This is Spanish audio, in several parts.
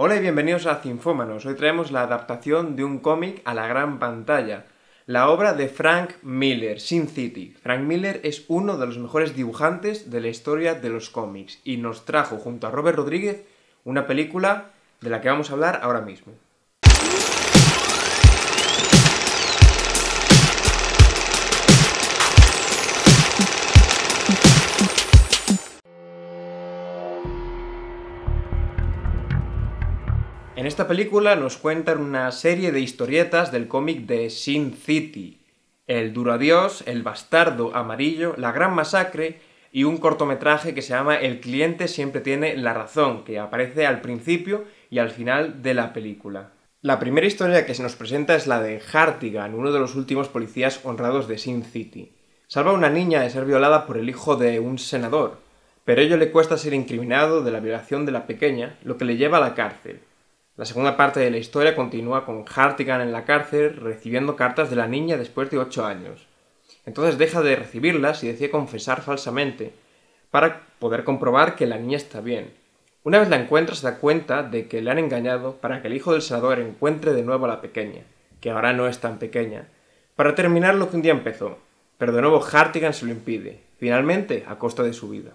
Hola y bienvenidos a Cinfómanos. Hoy traemos la adaptación de un cómic a la gran pantalla. La obra de Frank Miller, Sin City. Frank Miller es uno de los mejores dibujantes de la historia de los cómics y nos trajo junto a Robert Rodríguez una película de la que vamos a hablar ahora mismo. En esta película nos cuentan una serie de historietas del cómic de Sin City, El duro adiós, El Bastardo Amarillo, La Gran Masacre y un cortometraje que se llama El cliente siempre tiene la razón, que aparece al principio y al final de la película. La primera historia que se nos presenta es la de Hartigan, uno de los últimos policías honrados de Sin City. Salva a una niña de ser violada por el hijo de un senador, pero ello le cuesta ser incriminado de la violación de la pequeña, lo que le lleva a la cárcel. La segunda parte de la historia continúa con Hartigan en la cárcel recibiendo cartas de la niña después de ocho años. Entonces deja de recibirlas y decide confesar falsamente para poder comprobar que la niña está bien. Una vez la encuentra se da cuenta de que le han engañado para que el hijo del salvador encuentre de nuevo a la pequeña, que ahora no es tan pequeña, para terminar lo que un día empezó. Pero de nuevo Hartigan se lo impide, finalmente a costa de su vida.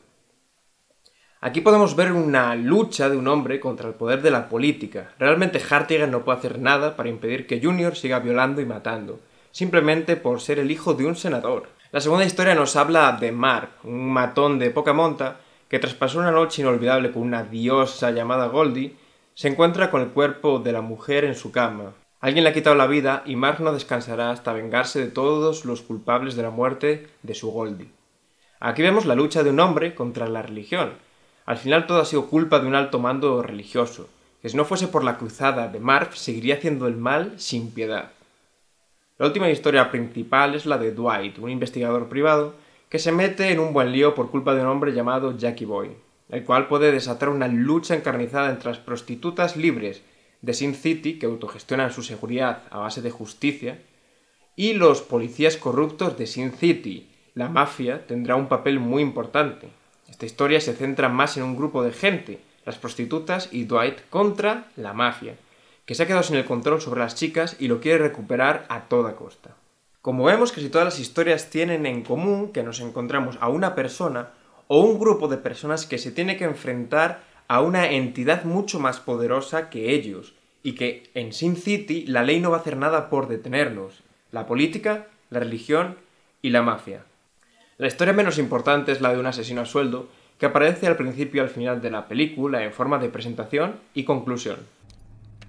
Aquí podemos ver una lucha de un hombre contra el poder de la política. Realmente Hartigan no puede hacer nada para impedir que Junior siga violando y matando, simplemente por ser el hijo de un senador. La segunda historia nos habla de Mark, un matón de poca monta, que tras pasar una noche inolvidable con una diosa llamada Goldie, se encuentra con el cuerpo de la mujer en su cama. Alguien le ha quitado la vida y Mark no descansará hasta vengarse de todos los culpables de la muerte de su Goldie. Aquí vemos la lucha de un hombre contra la religión, al final todo ha sido culpa de un alto mando religioso, que si no fuese por la cruzada de Marv seguiría haciendo el mal sin piedad. La última historia principal es la de Dwight, un investigador privado, que se mete en un buen lío por culpa de un hombre llamado Jackie Boy, el cual puede desatar una lucha encarnizada entre las prostitutas libres de Sin City, que autogestionan su seguridad a base de justicia, y los policías corruptos de Sin City. La mafia tendrá un papel muy importante, esta historia se centra más en un grupo de gente, las prostitutas y Dwight contra la mafia, que se ha quedado sin el control sobre las chicas y lo quiere recuperar a toda costa. Como vemos, si todas las historias tienen en común que nos encontramos a una persona o un grupo de personas que se tiene que enfrentar a una entidad mucho más poderosa que ellos, y que en Sin City la ley no va a hacer nada por detenerlos. La política, la religión y la mafia. La historia menos importante es la de un asesino a sueldo, que aparece al principio y al final de la película en forma de presentación y conclusión.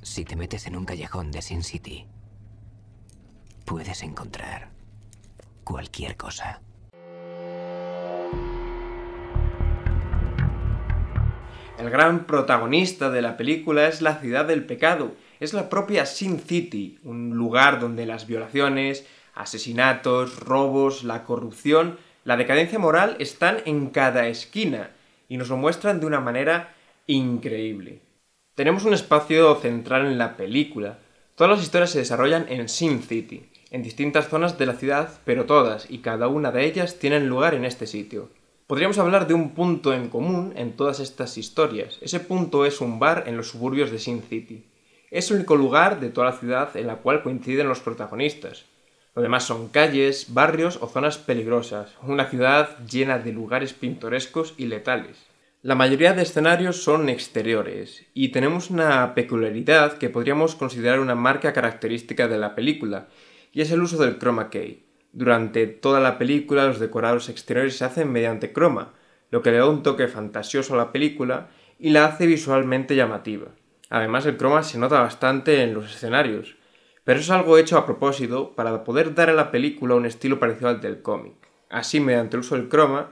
Si te metes en un callejón de Sin City, puedes encontrar cualquier cosa. El gran protagonista de la película es la ciudad del pecado, es la propia Sin City, un lugar donde las violaciones, asesinatos, robos, la corrupción la decadencia moral está en cada esquina y nos lo muestran de una manera increíble. Tenemos un espacio central en la película. Todas las historias se desarrollan en Sin City, en distintas zonas de la ciudad, pero todas y cada una de ellas tienen lugar en este sitio. Podríamos hablar de un punto en común en todas estas historias. Ese punto es un bar en los suburbios de Sin City. Es el único lugar de toda la ciudad en la cual coinciden los protagonistas. Lo son calles, barrios o zonas peligrosas, una ciudad llena de lugares pintorescos y letales. La mayoría de escenarios son exteriores, y tenemos una peculiaridad que podríamos considerar una marca característica de la película, y es el uso del chroma key. Durante toda la película los decorados exteriores se hacen mediante croma, lo que le da un toque fantasioso a la película y la hace visualmente llamativa. Además el croma se nota bastante en los escenarios, pero es algo hecho a propósito para poder dar a la película un estilo parecido al del cómic. Así, mediante el uso del croma,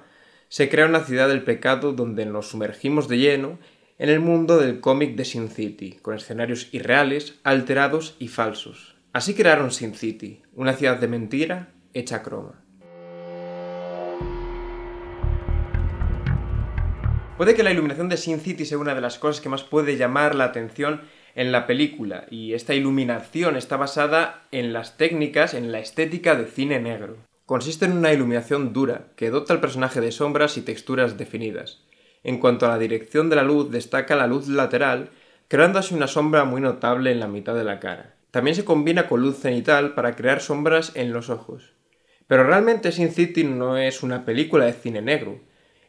se crea una ciudad del pecado donde nos sumergimos de lleno en el mundo del cómic de Sin City, con escenarios irreales, alterados y falsos. Así crearon Sin City, una ciudad de mentira hecha croma. Puede que la iluminación de Sin City sea una de las cosas que más puede llamar la atención en la película y esta iluminación está basada en las técnicas, en la estética de cine negro. Consiste en una iluminación dura que dota al personaje de sombras y texturas definidas. En cuanto a la dirección de la luz, destaca la luz lateral, creando así una sombra muy notable en la mitad de la cara. También se combina con luz cenital para crear sombras en los ojos. Pero realmente Sin City no es una película de cine negro,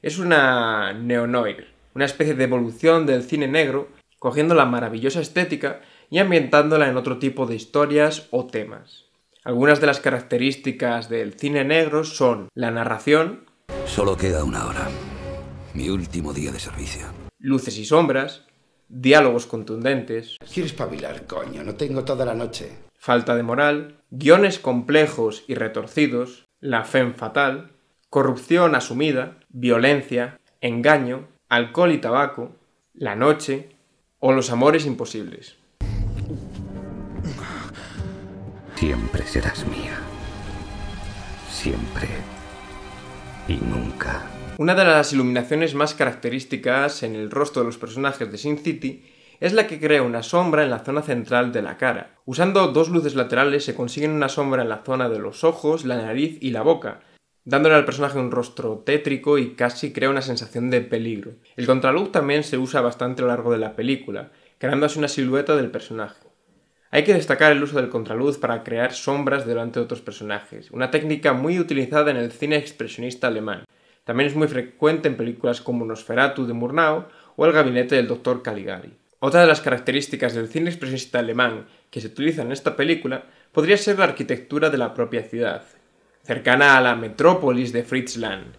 es una neonoir, una especie de evolución del cine negro cogiendo la maravillosa estética y ambientándola en otro tipo de historias o temas. Algunas de las características del cine negro son la narración, solo queda una hora, mi último día de servicio, luces y sombras, diálogos contundentes, ¿Quieres coño, no tengo toda la noche, falta de moral, guiones complejos y retorcidos, la fe fatal, corrupción asumida, violencia, engaño, alcohol y tabaco, la noche, o Los Amores Imposibles. Siempre serás mía. Siempre. Y nunca. Una de las iluminaciones más características en el rostro de los personajes de Sin City es la que crea una sombra en la zona central de la cara. Usando dos luces laterales se consiguen una sombra en la zona de los ojos, la nariz y la boca, dándole al personaje un rostro tétrico y casi crea una sensación de peligro. El contraluz también se usa bastante a lo largo de la película, creándose una silueta del personaje. Hay que destacar el uso del contraluz para crear sombras delante de otros personajes, una técnica muy utilizada en el cine expresionista alemán. También es muy frecuente en películas como Nosferatu de Murnau o El gabinete del Dr. Caligari. Otra de las características del cine expresionista alemán que se utiliza en esta película podría ser la arquitectura de la propia ciudad, cercana a la metrópolis de Fritzland.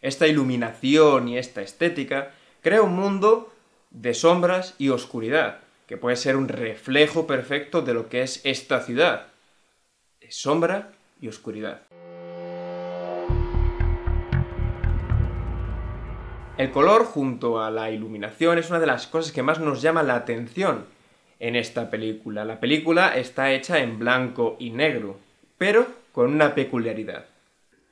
Esta iluminación y esta estética crea un mundo de sombras y oscuridad, que puede ser un reflejo perfecto de lo que es esta ciudad. De sombra y oscuridad. El color junto a la iluminación es una de las cosas que más nos llama la atención en esta película. La película está hecha en blanco y negro, pero con una peculiaridad.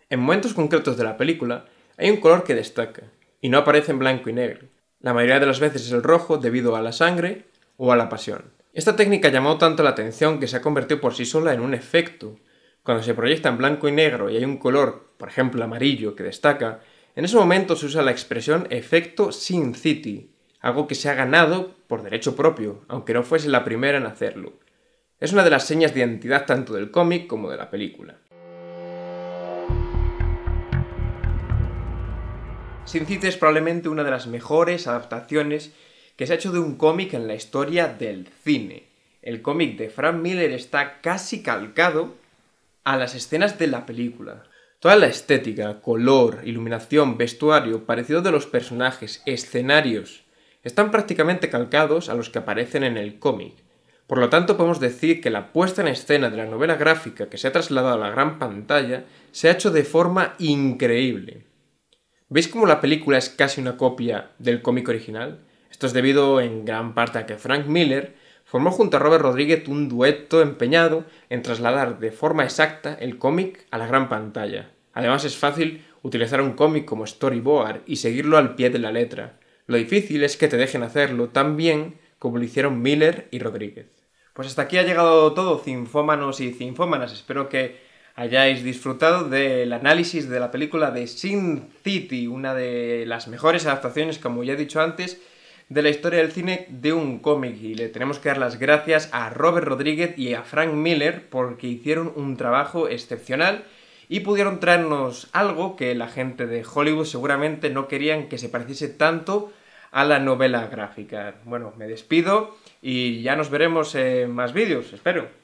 En momentos concretos de la película hay un color que destaca, y no aparece en blanco y negro. La mayoría de las veces es el rojo debido a la sangre o a la pasión. Esta técnica llamó tanto la atención que se ha convertido por sí sola en un efecto. Cuando se proyecta en blanco y negro y hay un color, por ejemplo amarillo, que destaca, en ese momento se usa la expresión efecto Sin City, algo que se ha ganado por derecho propio, aunque no fuese la primera en hacerlo. Es una de las señas de identidad tanto del cómic como de la película. Sin City es probablemente una de las mejores adaptaciones que se ha hecho de un cómic en la historia del cine. El cómic de Frank Miller está casi calcado a las escenas de la película. Toda la estética, color, iluminación, vestuario, parecido de los personajes, escenarios, están prácticamente calcados a los que aparecen en el cómic. Por lo tanto, podemos decir que la puesta en escena de la novela gráfica que se ha trasladado a la gran pantalla se ha hecho de forma increíble. ¿Veis cómo la película es casi una copia del cómic original? Esto es debido en gran parte a que Frank Miller formó junto a Robert Rodríguez un dueto empeñado en trasladar de forma exacta el cómic a la gran pantalla. Además es fácil utilizar un cómic como storyboard y seguirlo al pie de la letra. Lo difícil es que te dejen hacerlo tan bien como lo hicieron Miller y Rodríguez. Pues hasta aquí ha llegado todo, cinfómanos y cinfómanas. Espero que hayáis disfrutado del análisis de la película de Sin City, una de las mejores adaptaciones, como ya he dicho antes, de la historia del cine de un cómic. Y le tenemos que dar las gracias a Robert Rodríguez y a Frank Miller porque hicieron un trabajo excepcional y pudieron traernos algo que la gente de Hollywood seguramente no querían que se pareciese tanto a la novela gráfica. Bueno, me despido y ya nos veremos en más vídeos, espero.